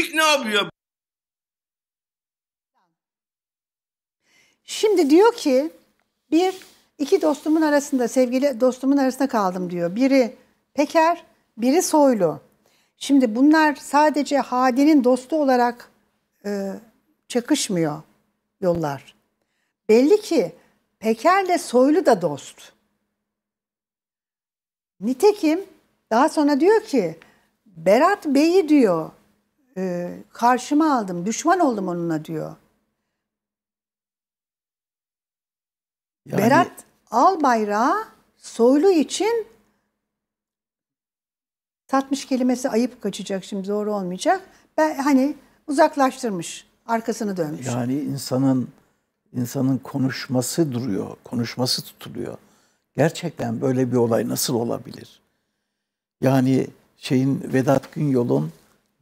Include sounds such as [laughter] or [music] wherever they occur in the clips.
Pislik ne yapıyor? Şimdi diyor ki bir iki dostumun arasında sevgili dostumun arasında kaldım diyor. Biri Peker, biri Soylu. Şimdi bunlar sadece Hadi'nin dostu olarak e, çakışmıyor yollar. Belli ki Peker'le Soylu da dost. Nitekim daha sonra diyor ki Berat Bey'i diyor e, karşıma aldım, düşman oldum onunla diyor. Yani... Berat al bayrağı soylu için tatmış kelimesi ayıp kaçacak şimdi zor olmayacak. Ben hani uzaklaştırmış, arkasını dönmüş. Yani insanın insanın konuşması duruyor, konuşması tutuluyor. Gerçekten böyle bir olay nasıl olabilir? Yani şeyin Vedat Günyol'un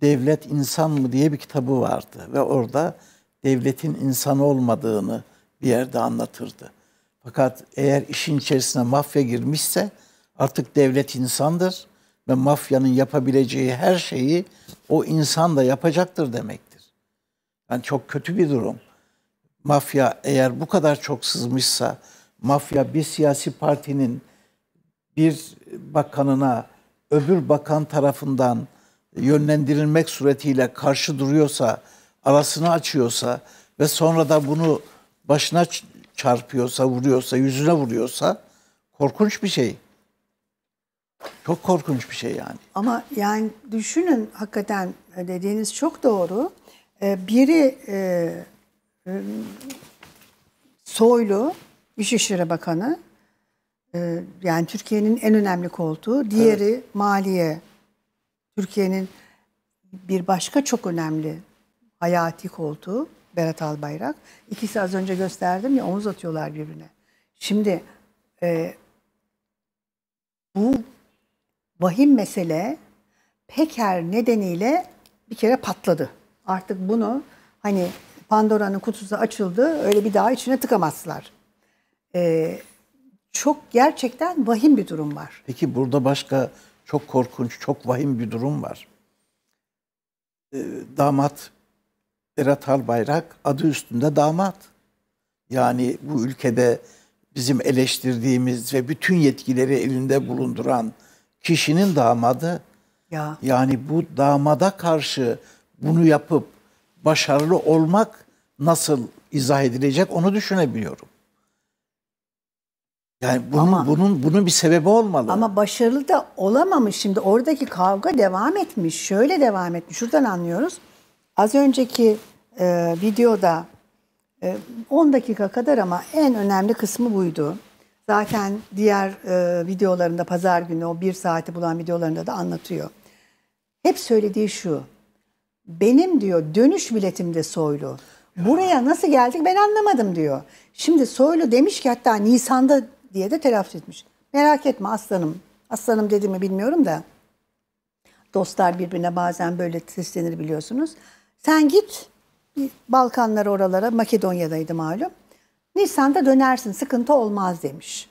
Devlet İnsan mı diye bir kitabı vardı ve orada devletin insan olmadığını bir yerde anlatırdı. Fakat eğer işin içerisine mafya girmişse artık devlet insandır ve mafyanın yapabileceği her şeyi o insan da yapacaktır demektir. Yani çok kötü bir durum. Mafya eğer bu kadar çok sızmışsa, mafya bir siyasi partinin bir bakanına öbür bakan tarafından yönlendirilmek suretiyle karşı duruyorsa, arasını açıyorsa ve sonra da bunu başına çarpıyorsa, vuruyorsa, yüzüne vuruyorsa korkunç bir şey. Çok korkunç bir şey yani. Ama yani düşünün hakikaten e, dediğiniz çok doğru. E, biri e, Soylu, İçişleri Bakanı, yani Türkiye'nin en önemli koltuğu. Diğeri evet. Maliye Türkiye'nin bir başka çok önemli hayati koltuğu Berat Albayrak. İkisi az önce gösterdim ya omuz atıyorlar birbirine. Şimdi e, bu vahim mesele Peker nedeniyle bir kere patladı. Artık bunu hani Pandora'nın kutusu açıldı öyle bir daha içine tıkamazlar. E, çok gerçekten vahim bir durum var. Peki burada başka çok korkunç, çok vahim bir durum var. E, damat Berat Albayrak adı üstünde damat. Yani bu ülkede bizim eleştirdiğimiz ve bütün yetkileri elinde bulunduran kişinin damadı. Ya. Yani bu damada karşı bunu yapıp başarılı olmak nasıl izah edilecek onu düşünebiliyorum. Yani bunun, ama, bunun bunun bir sebebi olmalı. Ama başarılı da olamamış. Şimdi oradaki kavga devam etmiş. Şöyle devam etmiş. Şuradan anlıyoruz. Az önceki e, videoda e, 10 dakika kadar ama en önemli kısmı buydu. Zaten diğer e, videolarında pazar günü o bir saati bulan videolarında da anlatıyor. Hep söylediği şu. Benim diyor dönüş biletimde soylu. Buraya nasıl geldik ben anlamadım diyor. Şimdi Soylu demiş ki hatta Nisan'da diye de telaffuz etmiş. Merak etme aslanım. Aslanım dedi mi bilmiyorum da. Dostlar birbirine bazen böyle seslenir biliyorsunuz. Sen git Balkanlar oralara Makedonya'daydı malum. Nisan'da dönersin sıkıntı olmaz demiş.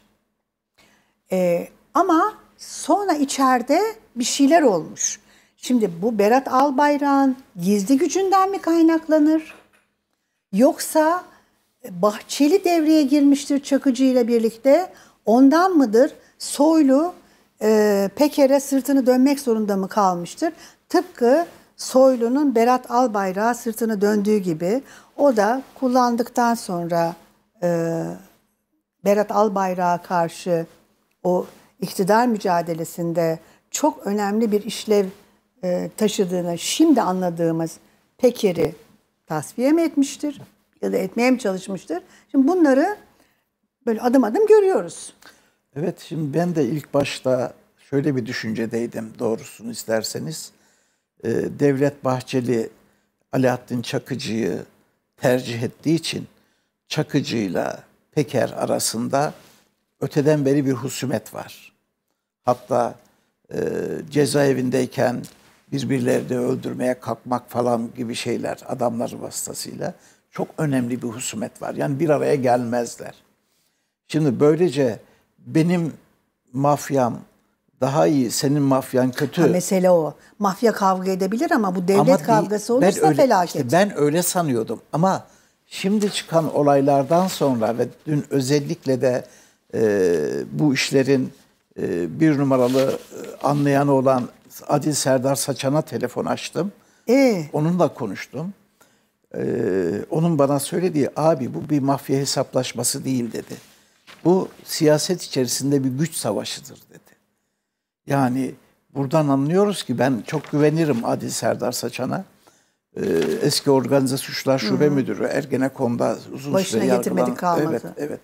Ee, ama sonra içeride bir şeyler olmuş. Şimdi bu Berat Albayrak'ın gizli gücünden mi kaynaklanır? Yoksa e, Bahçeli devreye girmiştir Çakıcı ile birlikte. Ondan mıdır? Soylu e, Peker'e sırtını dönmek zorunda mı kalmıştır? Tıpkı Soylu'nun Berat Albayrak'a sırtını döndüğü gibi o da kullandıktan sonra e, Berat Albayrak'a karşı o iktidar mücadelesinde çok önemli bir işlev e, taşıdığını şimdi anladığımız Peker'i tasfiye mi etmiştir? ya da etmeye mi çalışmıştır? Şimdi bunları böyle adım adım görüyoruz. Evet şimdi ben de ilk başta şöyle bir düşüncedeydim doğrusunu isterseniz. Ee, Devlet Bahçeli Alaaddin Çakıcı'yı tercih ettiği için Çakıcı'yla Peker arasında öteden beri bir husumet var. Hatta e, cezaevindeyken birbirlerini öldürmeye kalkmak falan gibi şeyler adamlar vasıtasıyla çok önemli bir husumet var. Yani bir araya gelmezler. Şimdi böylece benim mafyam daha iyi, senin mafyan kötü. Ha, mesele o. Mafya kavga edebilir ama bu devlet ama kavgası olursa ben öyle, felaket. Işte ben öyle sanıyordum ama şimdi çıkan olaylardan sonra ve dün özellikle de e, bu işlerin e, bir numaralı e, anlayanı olan Adil Serdar Saçan'a telefon açtım. Ee? Onunla konuştum. Ee, onun bana söylediği abi bu bir mafya hesaplaşması değil dedi. Bu siyaset içerisinde bir güç savaşıdır dedi. Yani buradan anlıyoruz ki ben çok güvenirim Adil Serdar Saçan'a. Ee, eski organize suçlar şube Hı-hı. müdürü Ergenekon'da uzun Başına süre yargılanan. kalmadı. Evet, evet.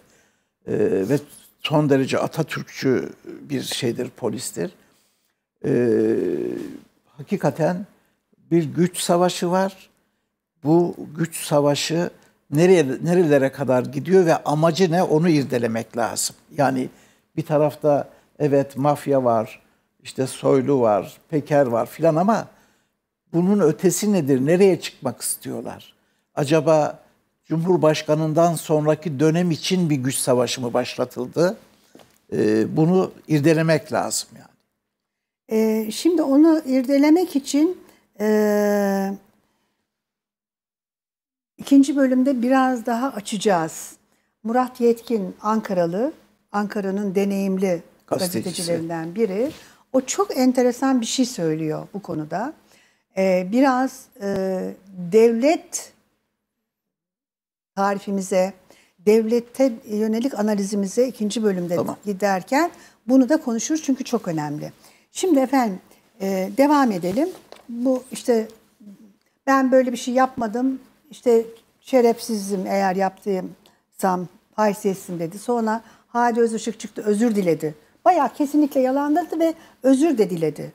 Ee, ve son derece Atatürkçü bir şeydir, polistir. Ee, hakikaten bir güç savaşı var bu güç savaşı nereye nerelere kadar gidiyor ve amacı ne onu irdelemek lazım. Yani bir tarafta evet mafya var, işte soylu var, peker var filan ama bunun ötesi nedir? Nereye çıkmak istiyorlar? Acaba Cumhurbaşkanından sonraki dönem için bir güç savaşı mı başlatıldı? Ee, bunu irdelemek lazım yani. Ee, şimdi onu irdelemek için e, İkinci bölümde biraz daha açacağız. Murat Yetkin Ankaralı, Ankara'nın deneyimli Gazetecisi. gazetecilerinden biri. O çok enteresan bir şey söylüyor bu konuda. Ee, biraz e, devlet tarifimize, devlette yönelik analizimize ikinci bölümde tamam. giderken bunu da konuşur çünkü çok önemli. Şimdi efendim e, devam edelim. Bu işte ben böyle bir şey yapmadım, işte şerefsizim eğer yaptığım sam haysiyetsizim dedi. Sonra Hadi Özışık çıktı özür diledi. Baya kesinlikle yalanladı ve özür de diledi.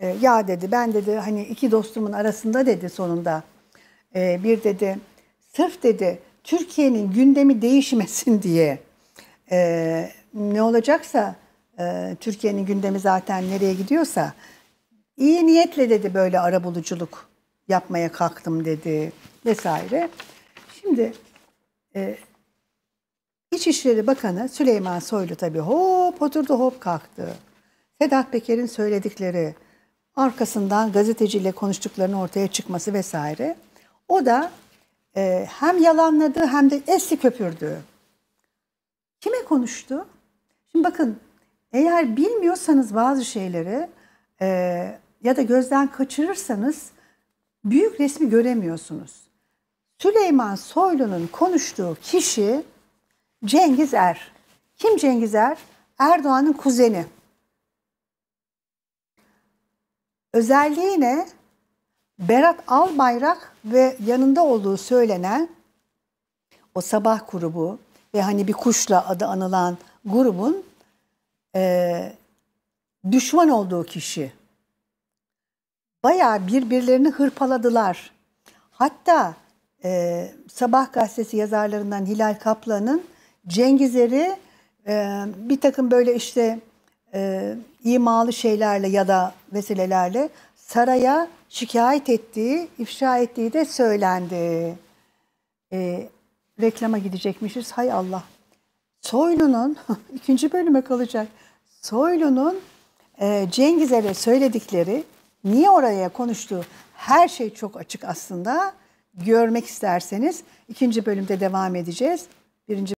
E, ya dedi ben dedi hani iki dostumun arasında dedi sonunda. E, bir dedi sırf dedi Türkiye'nin gündemi değişmesin diye e, ne olacaksa e, Türkiye'nin gündemi zaten nereye gidiyorsa iyi niyetle dedi böyle arabuluculuk yapmaya kalktım dedi vesaire. Şimdi e, İçişleri Bakanı Süleyman Soylu tabii hop oturdu hop kalktı. Sedat Peker'in söyledikleri, arkasından gazeteciyle konuştuklarının ortaya çıkması vesaire. O da e, hem yalanladı hem de esti köpürdü. Kime konuştu? Şimdi bakın eğer bilmiyorsanız bazı şeyleri e, ya da gözden kaçırırsanız büyük resmi göremiyorsunuz. Süleyman Soylu'nun konuştuğu kişi Cengiz Er. Kim Cengiz Er? Erdoğan'ın kuzeni. Özelliği ne? Berat Albayrak ve yanında olduğu söylenen o sabah grubu ve hani bir kuşla adı anılan grubun e, düşman olduğu kişi bayağı birbirlerini hırpaladılar. Hatta e, Sabah gazetesi yazarlarından Hilal Kaplan'ın Cengizleri e, bir takım böyle işte e, imalı şeylerle ya da vesilelerle saraya şikayet ettiği, ifşa ettiği de söylendi. E, reklama gidecekmişiz. Hay Allah. Soylu'nun, [laughs] ikinci bölüme kalacak. Soylu'nun e, Cengiz'e söyledikleri niye oraya konuştuğu her şey çok açık aslında. Görmek isterseniz ikinci bölümde devam edeceğiz. Birinci